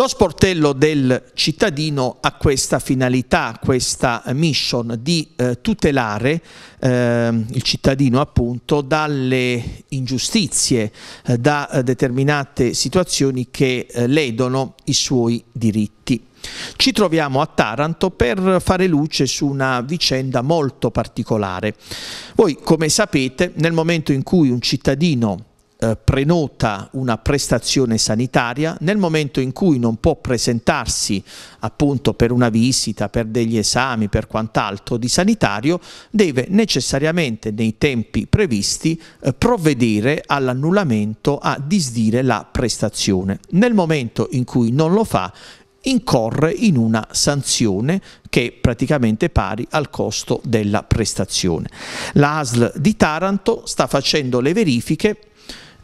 Lo sportello del cittadino ha questa finalità, questa mission di eh, tutelare eh, il cittadino appunto dalle ingiustizie, eh, da eh, determinate situazioni che eh, ledono i suoi diritti. Ci troviamo a Taranto per fare luce su una vicenda molto particolare. Voi come sapete nel momento in cui un cittadino eh, prenota una prestazione sanitaria, nel momento in cui non può presentarsi appunto per una visita, per degli esami, per quant'altro di sanitario, deve necessariamente nei tempi previsti eh, provvedere all'annullamento a disdire la prestazione. Nel momento in cui non lo fa, incorre in una sanzione che è praticamente pari al costo della prestazione. La ASL di Taranto sta facendo le verifiche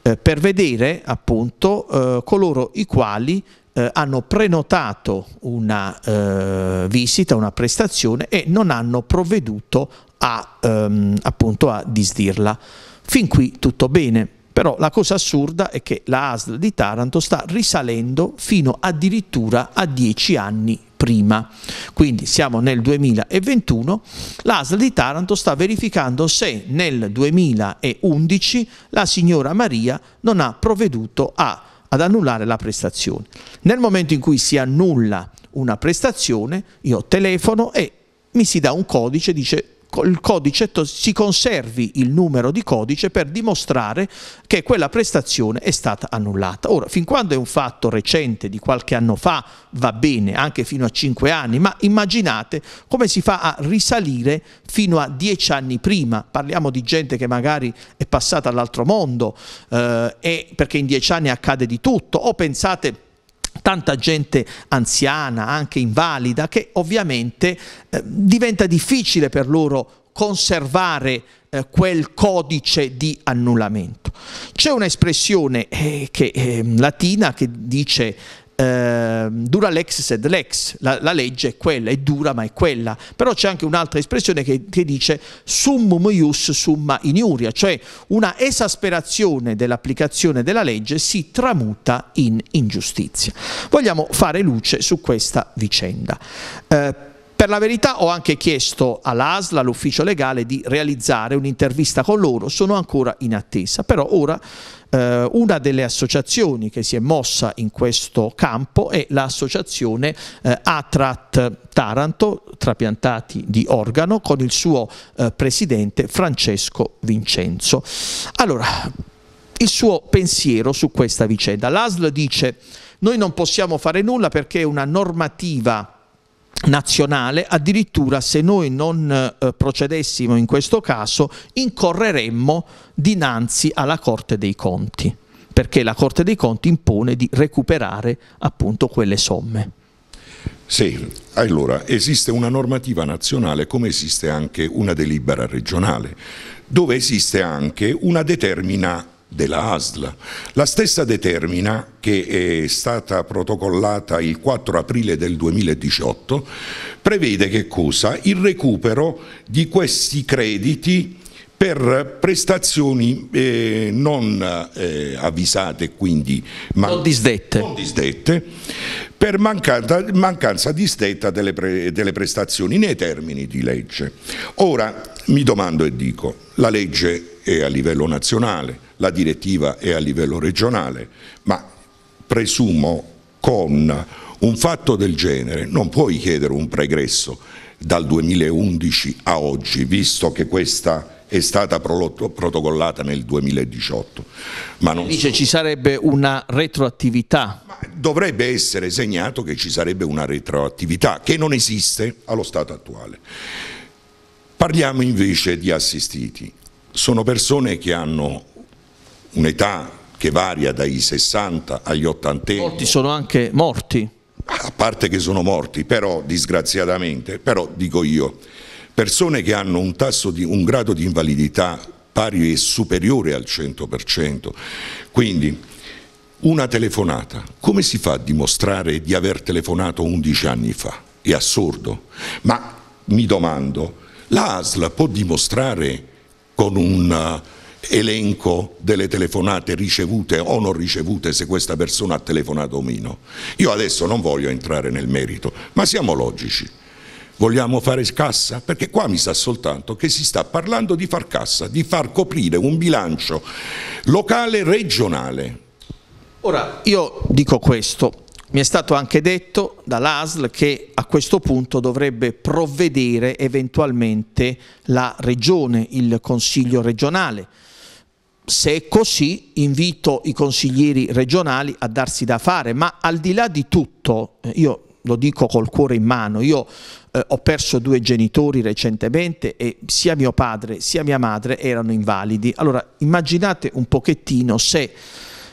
eh, per vedere appunto eh, coloro i quali eh, hanno prenotato una eh, visita, una prestazione e non hanno provveduto a, ehm, appunto a disdirla. Fin qui tutto bene. Però la cosa assurda è che la ASL di Taranto sta risalendo fino addirittura a dieci anni prima. Quindi siamo nel 2021, l'ASL di Taranto sta verificando se nel 2011 la signora Maria non ha provveduto a, ad annullare la prestazione. Nel momento in cui si annulla una prestazione, io telefono e mi si dà un codice, dice il codice si conservi il numero di codice per dimostrare che quella prestazione è stata annullata. Ora, fin quando è un fatto recente di qualche anno fa, va bene, anche fino a 5 anni, ma immaginate come si fa a risalire fino a 10 anni prima. Parliamo di gente che magari è passata all'altro mondo eh, perché in 10 anni accade di tutto o pensate tanta gente anziana, anche invalida, che ovviamente eh, diventa difficile per loro conservare eh, quel codice di annullamento. C'è un'espressione eh, eh, latina che dice Ehm, dura lex sed lex, la, la, legge è quella, è dura ma è quella. Però c'è anche un'altra espressione che, che dice summum ius summa iniuria, cioè una esasperazione dell'applicazione della legge si tramuta in ingiustizia. Vogliamo fare luce su questa vicenda. Eh, per la verità ho anche chiesto all'ASLA, all'ufficio legale, di realizzare un'intervista con loro, sono ancora in attesa, però ora eh, una delle associazioni che si è mossa in questo campo è l'associazione eh, Atrat Taranto, trapiantati di organo, con il suo eh, presidente Francesco Vincenzo. Allora, il suo pensiero su questa vicenda. L'ASL dice noi non possiamo fare nulla perché è una normativa nazionale, addirittura se noi non eh, procedessimo in questo caso incorreremmo dinanzi alla Corte dei Conti, perché la Corte dei Conti impone di recuperare appunto quelle somme. Sì, allora esiste una normativa nazionale come esiste anche una delibera regionale, dove esiste anche una determina della ASL. La stessa determina che è stata protocollata il 4 aprile del 2018 prevede che cosa? Il recupero di questi crediti per prestazioni eh, non eh, avvisate, quindi non disdette. non, disdette. per mancata, mancanza disdetta delle, pre, delle prestazioni nei termini di legge. Ora mi domando e dico, la legge è a livello nazionale, la direttiva è a livello regionale, ma presumo con un fatto del genere non puoi chiedere un pregresso dal 2011 a oggi, visto che questa è stata protocollata nel 2018. Ma non Dice so. ci sarebbe una retroattività. Ma dovrebbe essere segnato che ci sarebbe una retroattività che non esiste allo stato attuale. Parliamo invece di assistiti sono persone che hanno un'età che varia dai 60 agli 80 anni. Molti sono anche morti. A parte che sono morti, però disgraziatamente, però dico io, persone che hanno un, di, un grado di invalidità pari e superiore al 100%. Quindi una telefonata, come si fa a dimostrare di aver telefonato 11 anni fa? È assurdo, ma mi domando, l'ASL può dimostrare con un eh, elenco delle telefonate ricevute o non ricevute se questa persona ha telefonato o meno. Io adesso non voglio entrare nel merito, ma siamo logici. Vogliamo fare cassa? Perché qua mi sa soltanto che si sta parlando di far cassa, di far coprire un bilancio locale regionale. Ora, io dico questo, mi è stato anche detto dall'ASL che a questo punto dovrebbe provvedere eventualmente la regione, il consiglio regionale. Se è così invito i consiglieri regionali a darsi da fare, ma al di là di tutto, eh, io lo dico col cuore in mano, io eh, ho perso due genitori recentemente e sia mio padre sia mia madre erano invalidi. Allora immaginate un pochettino se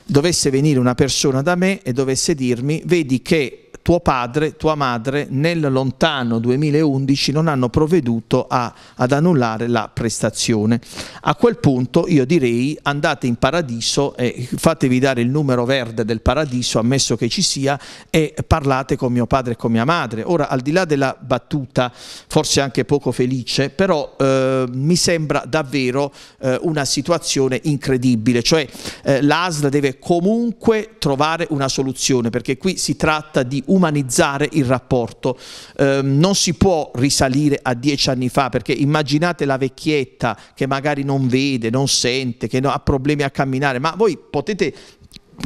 dovesse venire una persona da me e dovesse dirmi vedi che tuo padre, tua madre nel lontano 2011 non hanno provveduto a, ad annullare la prestazione. A quel punto io direi andate in paradiso e fatevi dare il numero verde del paradiso, ammesso che ci sia, e parlate con mio padre e con mia madre. Ora, al di là della battuta, forse anche poco felice, però eh, mi sembra davvero eh, una situazione incredibile, cioè eh, l'ASL deve comunque trovare una soluzione, perché qui si tratta di un umanizzare il rapporto. Eh, non si può risalire a dieci anni fa, perché immaginate la vecchietta che magari non vede, non sente, che ha problemi a camminare, ma voi potete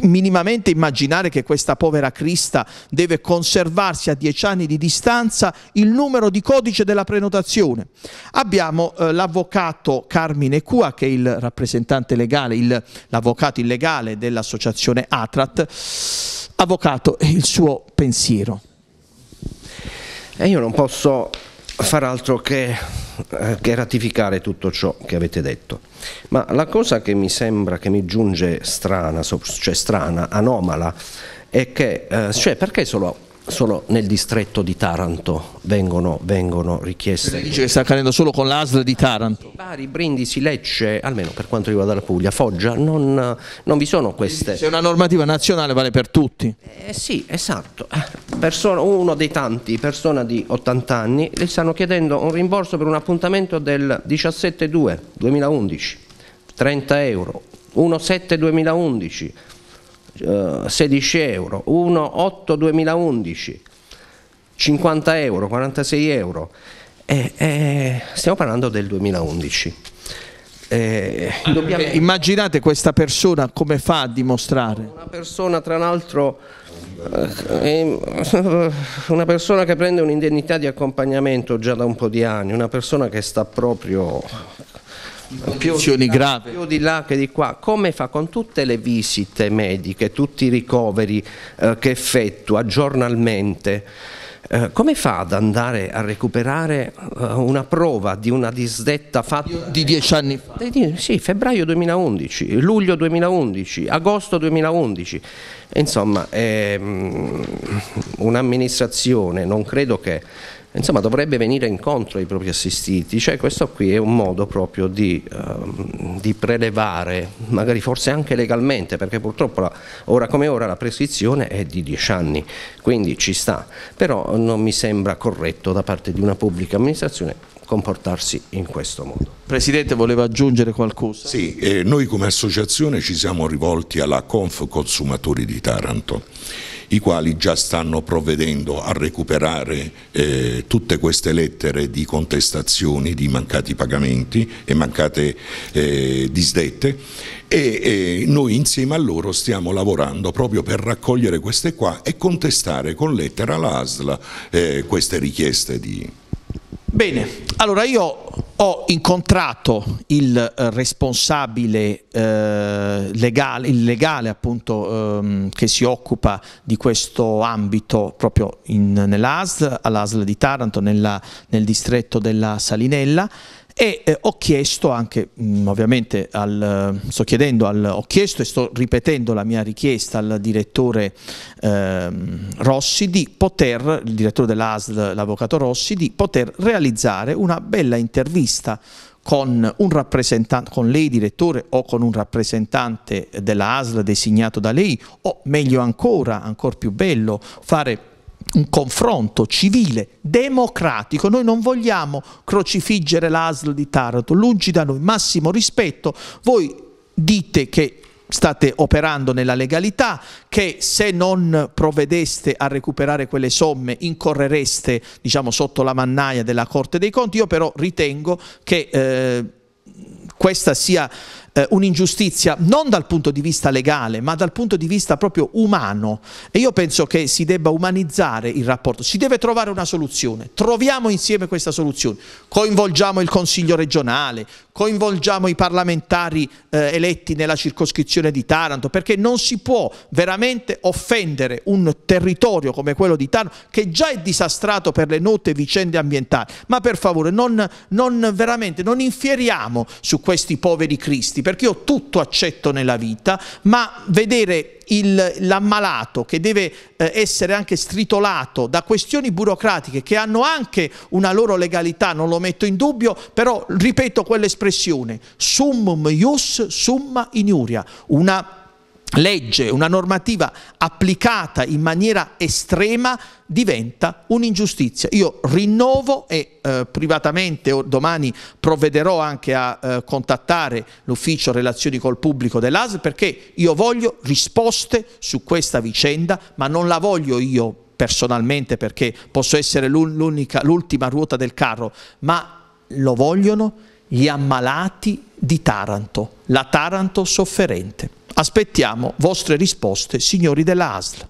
minimamente immaginare che questa povera Crista deve conservarsi a dieci anni di distanza il numero di codice della prenotazione. Abbiamo eh, l'avvocato Carmine Cua che è il rappresentante legale, l'avvocato illegale dell'associazione Atrat avvocato il suo pensiero. E io non posso far altro che, eh, che, ratificare tutto ciò che avete detto. Ma la cosa che mi sembra, che mi giunge strana, cioè strana, anomala, è che, eh, cioè perché solo solo nel distretto di Taranto vengono, vengono richieste. Perché dice che sta accadendo solo con l'ASL di Taranto? Bari, Brindisi, Lecce, almeno per quanto riguarda la Puglia, Foggia, non, non vi sono queste. Se una normativa nazionale vale per tutti. Eh, sì, esatto. Eh, persona, uno dei tanti, persona di 80 anni, le stanno chiedendo un rimborso per un appuntamento del 17-2-2011, 30 euro, 1-7-2011, 16 eh, euro, 1 1,8 2011, 50 euro, 46 euro. E, eh, e, eh, stiamo parlando del 2011. E, ah, dobbiamo... Immaginate questa persona come fa a dimostrare? Una persona tra l'altro una persona che prende un'indennità di accompagnamento già da un po' di anni, una persona che sta proprio più di, là, più di là che di qua, come fa con tutte le visite mediche, tutti i ricoveri eh, che effettua giornalmente, eh, come fa ad andare a recuperare eh, una prova di una disdetta fatta di dieci anni fa? Di, sì, febbraio 2011, luglio 2011, agosto 2011. Insomma, ehm, un'amministrazione non credo che insomma dovrebbe venire incontro ai propri assistiti, cioè questo qui è un modo proprio di, ehm, di prelevare, magari forse anche legalmente, perché purtroppo la, ora come ora la prescrizione è di 10 anni, quindi ci sta, però non mi sembra corretto da parte di una pubblica amministrazione comportarsi in questo modo. Presidente voleva aggiungere qualcosa? Sì, eh, noi come associazione ci siamo rivolti alla Conf Consumatori di Taranto i quali già stanno provvedendo a recuperare eh, tutte queste lettere di contestazioni di mancati pagamenti e mancate eh, disdette e, e noi insieme a loro stiamo lavorando proprio per raccogliere queste qua e contestare con lettera all'ASL eh, queste richieste di... Bene, allora io ho incontrato il eh, responsabile eh, legale, il legale appunto ehm, che si occupa di questo ambito proprio nell'ASL, all'ASL di Taranto, nella, nel distretto della Salinella, e eh, ho chiesto anche mh, mm, ovviamente al, eh, sto chiedendo al, ho chiesto e sto ripetendo la mia richiesta al direttore eh, Rossi di poter, il direttore dell'ASL, l'avvocato Rossi, di poter realizzare una bella intervista con, un rappresentante, con lei direttore o con un rappresentante della ASL designato da lei o meglio ancora, ancora più bello, fare un confronto civile, democratico. Noi non vogliamo crocifiggere l'ASL di Taranto, lungi da noi, massimo rispetto. Voi dite che state operando nella legalità, che se non provvedeste a recuperare quelle somme incorrereste diciamo, sotto la mannaia della Corte dei Conti. Io però ritengo che... Eh, questa sia eh, un'ingiustizia non dal punto di vista legale, ma dal punto di vista proprio umano. E io penso che si debba umanizzare il rapporto, si deve trovare una soluzione. Troviamo insieme questa soluzione. Coinvolgiamo il Consiglio regionale, coinvolgiamo i parlamentari eh, eletti nella circoscrizione di Taranto, perché non si può veramente offendere un territorio come quello di Taranto, che già è disastrato per le note vicende ambientali. Ma per favore, non, non veramente, non infieriamo su questi poveri cristi, perché io tutto accetto nella vita, ma vedere l'ammalato che deve eh, essere anche stritolato da questioni burocratiche che hanno anche una loro legalità, non lo metto in dubbio, però ripeto quell'espressione, summum ius summa iniuria, una legge, una normativa applicata in maniera estrema diventa un'ingiustizia. Io rinnovo e eh, privatamente o domani provvederò anche a eh, contattare l'ufficio relazioni col pubblico dell'ASL perché io voglio risposte su questa vicenda, ma non la voglio io personalmente perché posso essere l'ultima ruota del carro, ma lo vogliono gli ammalati di Taranto, la Taranto sofferente. Aspettiamo vostre risposte, signori della ASL.